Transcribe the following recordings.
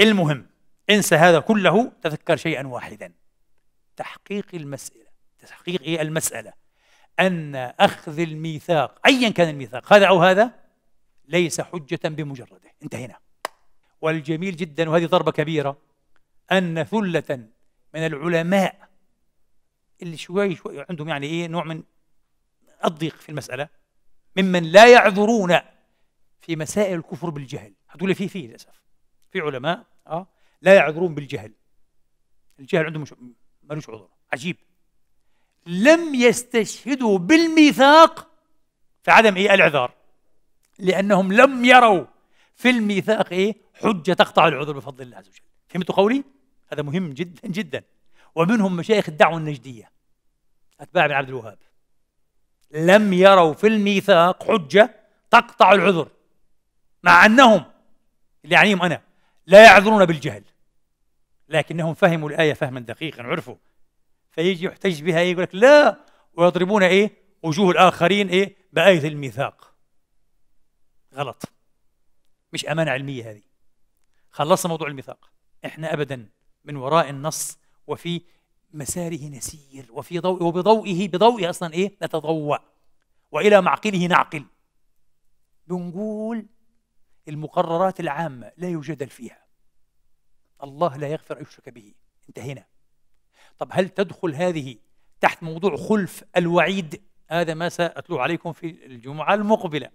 المهم انسى هذا كله تذكر شيئا واحدا تحقيق المسألة تحقيق إيه المسألة أن أخذ الميثاق أيا كان الميثاق هذا أو هذا ليس حجة بمجرده انتهينا والجميل جدا وهذه ضربة كبيرة أن ثلة من العلماء اللي شوي شوي عندهم يعني إيه نوع من الضيق في المسألة ممن لا يعذرون في مسائل الكفر بالجهل هذول في في للأسف في علماء اه لا يعذرون بالجهل الجهل عندهم مش ملوش عذر عجيب لم يستشهدوا بالميثاق في عدم ايه الاعذار لانهم لم يروا في الميثاق ايه حجه تقطع العذر بفضل الله عز وجل فهمتوا قولي هذا مهم جدا جدا ومنهم مشايخ الدعوه النجديه اتباع بن عبد الوهاب لم يروا في الميثاق حجه تقطع العذر مع انهم اللي يعنيهم انا لا يعذرون بالجهل لكنهم فهموا الآية فهما دقيقا عرفوا فيجي يحتج بها إيه يقول لك لا ويضربون إيه وجوه الآخرين إيه بآية الميثاق غلط مش أمانة علمية هذه خلصنا موضوع الميثاق إحنا أبدا من وراء النص وفي مساره نسير وفي ضوء وبضوئه بضوئه أصلا إيه نتضوأ وإلى معقله نعقل بنقول المقررات العامة لا يجادل فيها الله لا يغفر أن يشرك به انتهينا طب هل تدخل هذه تحت موضوع خلف الوعيد هذا ما سأتلوه عليكم في الجمعة المقبلة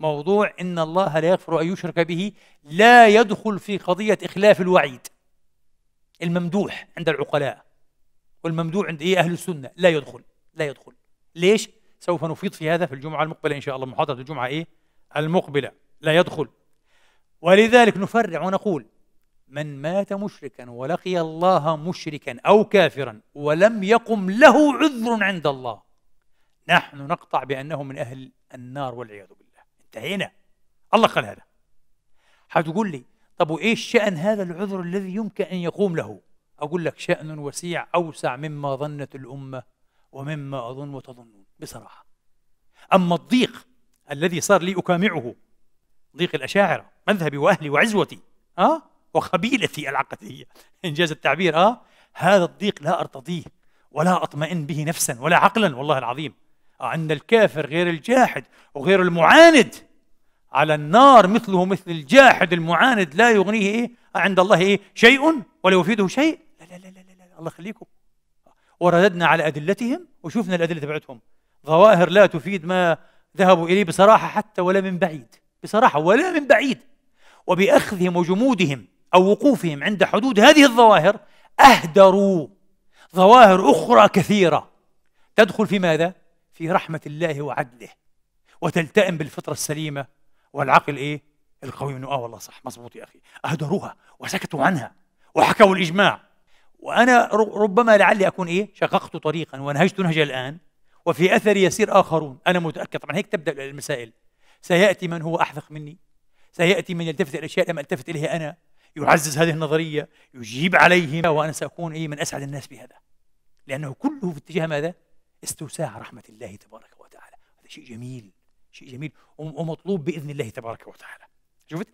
موضوع إن الله لا يغفر أن يشرك به لا يدخل في قضية إخلاف الوعيد الممدوح عند العقلاء والممدوح عند إيه أهل السنة لا يدخل لا يدخل ليش؟ سوف نفيض في هذا في الجمعة المقبلة إن شاء الله محاضرة الجمعة إيه؟ المقبلة لا يدخل ولذلك نفرع ونقول من مات مشركا ولقي الله مشركا او كافرا ولم يقم له عذر عند الله نحن نقطع بانه من اهل النار والعياذ بالله انتهينا الله قال هذا حتقول لي طب وايش شان هذا العذر الذي يمكن ان يقوم له اقول لك شان وسيع اوسع مما ظنت الامه ومما اظن وتظنون بصراحه اما الضيق الذي صار لي اكامعه ضيق الاشاعره مذهبي واهلي وعزوتي ها أه؟ في العقدية إنجاز التعبير آه هذا الضيق لا أرتضيه ولا أطمئن به نفسا ولا عقلا والله العظيم آه أن الكافر غير الجاحد وغير المعاند على النار مثله مثل الجاحد المعاند لا يغنيه إيه؟ عند الله إيه؟ شيء ولا يفيده شيء لا لا لا لا, لا, لا الله يخليكم ورددنا على أدلتهم وشفنا الأدلة تبعتهم ظواهر لا تفيد ما ذهبوا إليه بصراحة حتى ولا من بعيد بصراحة ولا من بعيد وبأخذهم وجمودهم أو وقوفهم عند حدود هذه الظواهر أهدروا ظواهر أخرى كثيرة تدخل في ماذا؟ في رحمة الله وعدله وتلتئم بالفطرة السليمة والعقل إيه؟ القوي منه آه والله صح مظبوط يا أخي أهدروها وسكتوا عنها وحكوا الإجماع وأنا ربما لعلي أكون إيه؟ شققت طريقا وانهجت نهجا الآن وفي أثري يسير آخرون أنا متأكد طبعا هيك تبدأ المسائل سيأتي من هو أحذق مني سيأتي من يلتفت إلى أشياء لم ألتفت إليها أنا يعزز هذه النظرية يجيب عليهم وأنا سأكون إيه من أسعد الناس بهذا لأنه كله في اتجاه ماذا؟ استوساع رحمة الله تبارك وتعالى هذا شيء جميل شيء جميل ومطلوب بإذن الله تبارك وتعالى شفت؟